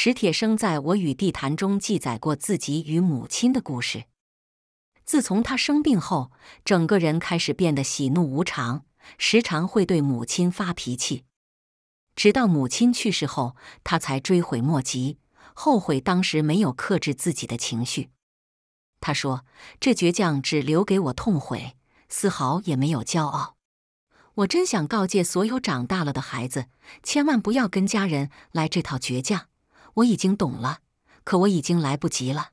史铁生在我与地坛中记载过自己与母亲的故事。自从他生病后，整个人开始变得喜怒无常，时常会对母亲发脾气。直到母亲去世后，他才追悔莫及，后悔当时没有克制自己的情绪。他说：“这倔强只留给我痛悔，丝毫也没有骄傲。”我真想告诫所有长大了的孩子，千万不要跟家人来这套倔强。我已经懂了，可我已经来不及了。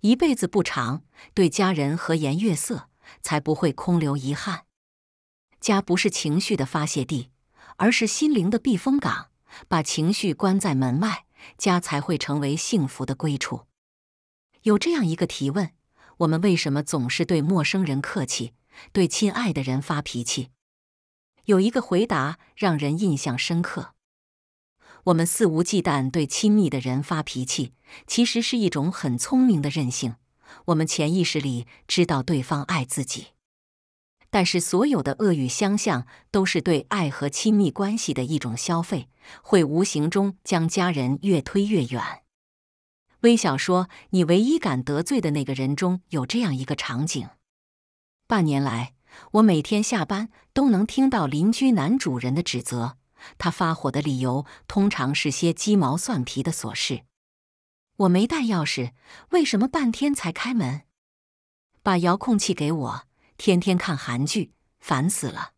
一辈子不长，对家人和颜悦色，才不会空留遗憾。家不是情绪的发泄地，而是心灵的避风港。把情绪关在门外，家才会成为幸福的归处。有这样一个提问：我们为什么总是对陌生人客气，对亲爱的人发脾气？有一个回答让人印象深刻。我们肆无忌惮对亲密的人发脾气，其实是一种很聪明的任性。我们潜意识里知道对方爱自己，但是所有的恶语相向都是对爱和亲密关系的一种消费，会无形中将家人越推越远。微小说《你唯一敢得罪的那个人》中有这样一个场景：半年来，我每天下班都能听到邻居男主人的指责。他发火的理由通常是些鸡毛蒜皮的琐事。我没带钥匙，为什么半天才开门？把遥控器给我。天天看韩剧，烦死了。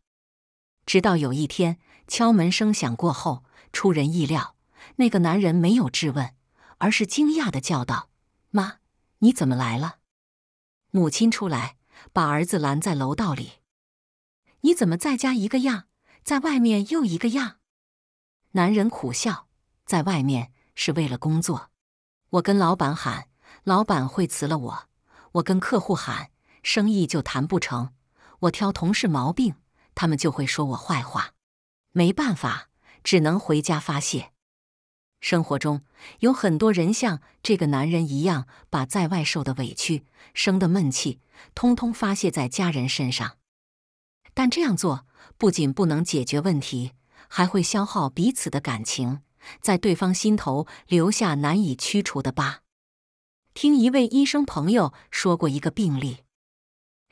直到有一天，敲门声响过后，出人意料，那个男人没有质问，而是惊讶地叫道：“妈，你怎么来了？”母亲出来，把儿子拦在楼道里：“你怎么在家一个样？”在外面又一个样，男人苦笑。在外面是为了工作，我跟老板喊，老板会辞了我；我跟客户喊，生意就谈不成；我挑同事毛病，他们就会说我坏话。没办法，只能回家发泄。生活中有很多人像这个男人一样，把在外受的委屈、生的闷气，通通发泄在家人身上。但这样做不仅不能解决问题，还会消耗彼此的感情，在对方心头留下难以驱除的疤。听一位医生朋友说过一个病例：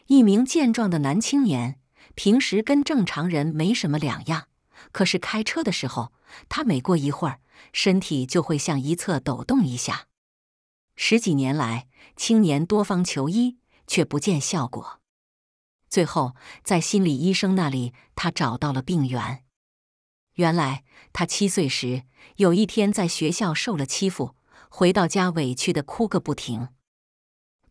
一名健壮的男青年，平时跟正常人没什么两样，可是开车的时候，他每过一会儿，身体就会向一侧抖动一下。十几年来，青年多方求医，却不见效果。最后，在心理医生那里，他找到了病源。原来，他七岁时有一天在学校受了欺负，回到家委屈的哭个不停。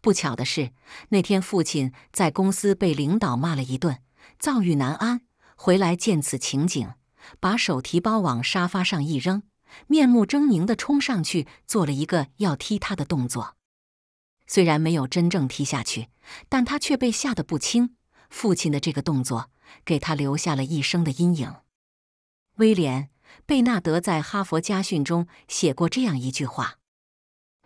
不巧的是，那天父亲在公司被领导骂了一顿，躁郁难安。回来见此情景，把手提包往沙发上一扔，面目狰狞地冲上去做了一个要踢他的动作。虽然没有真正踢下去，但他却被吓得不轻。父亲的这个动作给他留下了一生的阴影。威廉·贝纳德在《哈佛家训》中写过这样一句话：“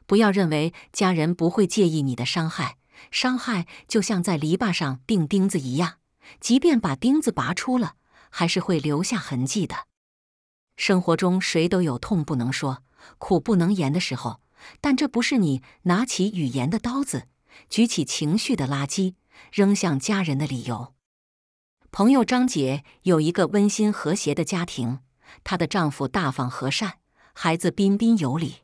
不要认为家人不会介意你的伤害，伤害就像在篱笆上钉钉子一样，即便把钉子拔出了，还是会留下痕迹的。”生活中谁都有痛不能说、苦不能言的时候，但这不是你拿起语言的刀子、举起情绪的垃圾。扔向家人的理由。朋友张姐有一个温馨和谐的家庭，她的丈夫大方和善，孩子彬彬有礼。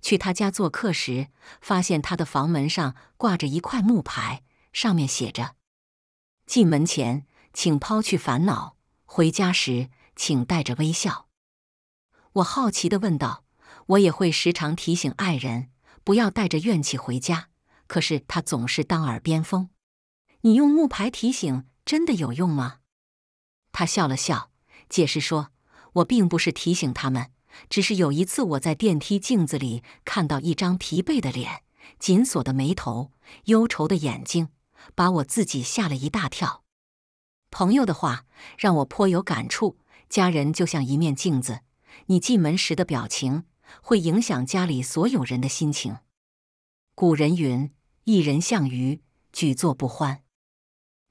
去她家做客时，发现她的房门上挂着一块木牌，上面写着：“进门前，请抛去烦恼；回家时，请带着微笑。”我好奇地问道：“我也会时常提醒爱人，不要带着怨气回家。”可是他总是当耳边风，你用木牌提醒真的有用吗？他笑了笑，解释说：“我并不是提醒他们，只是有一次我在电梯镜子里看到一张疲惫的脸、紧锁的眉头、忧愁的眼睛，把我自己吓了一大跳。”朋友的话让我颇有感触：家人就像一面镜子，你进门时的表情会影响家里所有人的心情。古人云。一人向隅，举坐不欢。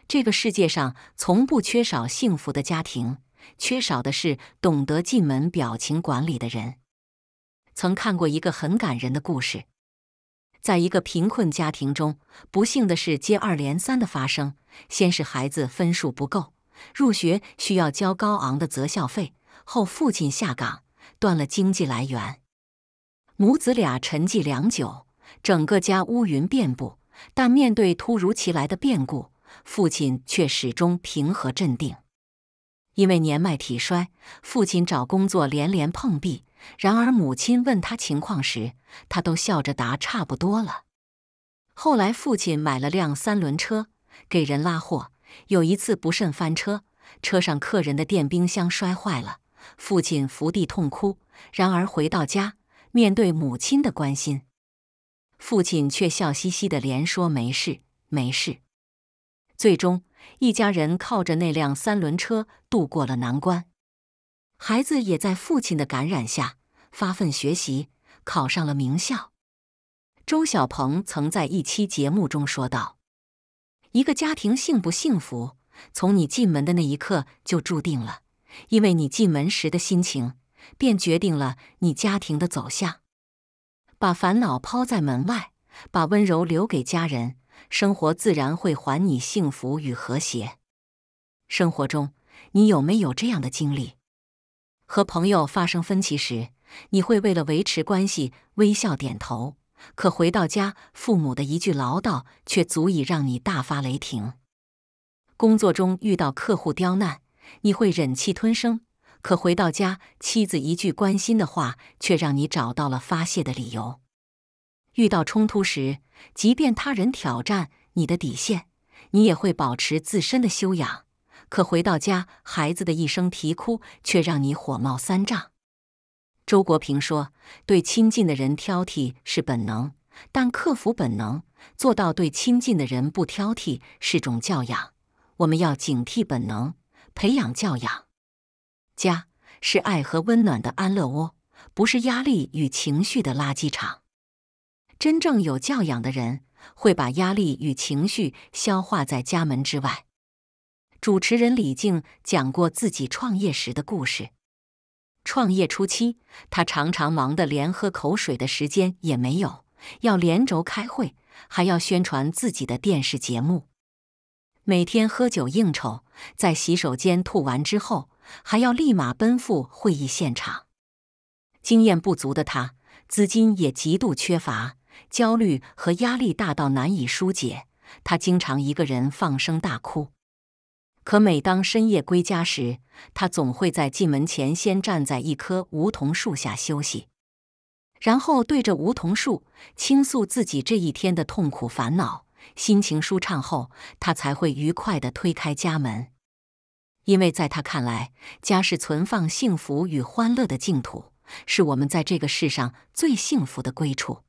这个世界上从不缺少幸福的家庭，缺少的是懂得进门表情管理的人。曾看过一个很感人的故事，在一个贫困家庭中，不幸的事接二连三的发生：先是孩子分数不够，入学需要交高昂的择校费；后父亲下岗，断了经济来源。母子俩沉寂良久。整个家乌云遍布，但面对突如其来的变故，父亲却始终平和镇定。因为年迈体衰，父亲找工作连连碰壁。然而母亲问他情况时，他都笑着答：“差不多了。”后来父亲买了辆三轮车，给人拉货。有一次不慎翻车，车上客人的电冰箱摔坏了，父亲伏地痛哭。然而回到家，面对母亲的关心。父亲却笑嘻嘻的，连说没事没事。最终，一家人靠着那辆三轮车度过了难关。孩子也在父亲的感染下发奋学习，考上了名校。周小鹏曾在一期节目中说道：“一个家庭幸不幸福，从你进门的那一刻就注定了，因为你进门时的心情，便决定了你家庭的走向。”把烦恼抛在门外，把温柔留给家人，生活自然会还你幸福与和谐。生活中，你有没有这样的经历？和朋友发生分歧时，你会为了维持关系微笑点头；可回到家，父母的一句唠叨却足以让你大发雷霆。工作中遇到客户刁难，你会忍气吞声。可回到家，妻子一句关心的话，却让你找到了发泄的理由。遇到冲突时，即便他人挑战你的底线，你也会保持自身的修养。可回到家，孩子的一声啼哭，却让你火冒三丈。周国平说：“对亲近的人挑剔是本能，但克服本能，做到对亲近的人不挑剔，是种教养。我们要警惕本能，培养教养。”家是爱和温暖的安乐窝，不是压力与情绪的垃圾场。真正有教养的人会把压力与情绪消化在家门之外。主持人李静讲过自己创业时的故事。创业初期，他常常忙得连喝口水的时间也没有，要连轴开会，还要宣传自己的电视节目。每天喝酒应酬，在洗手间吐完之后，还要立马奔赴会议现场。经验不足的他，资金也极度缺乏，焦虑和压力大到难以疏解。他经常一个人放声大哭。可每当深夜归家时，他总会在进门前先站在一棵梧桐树下休息，然后对着梧桐树倾诉自己这一天的痛苦烦恼。心情舒畅后，他才会愉快地推开家门。因为在他看来，家是存放幸福与欢乐的净土，是我们在这个世上最幸福的归处。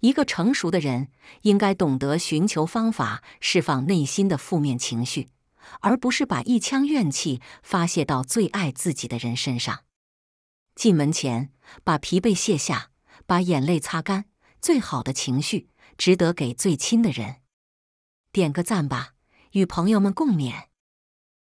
一个成熟的人应该懂得寻求方法释放内心的负面情绪，而不是把一腔怨气发泄到最爱自己的人身上。进门前，把疲惫卸下，把眼泪擦干，最好的情绪。值得给最亲的人点个赞吧，与朋友们共勉。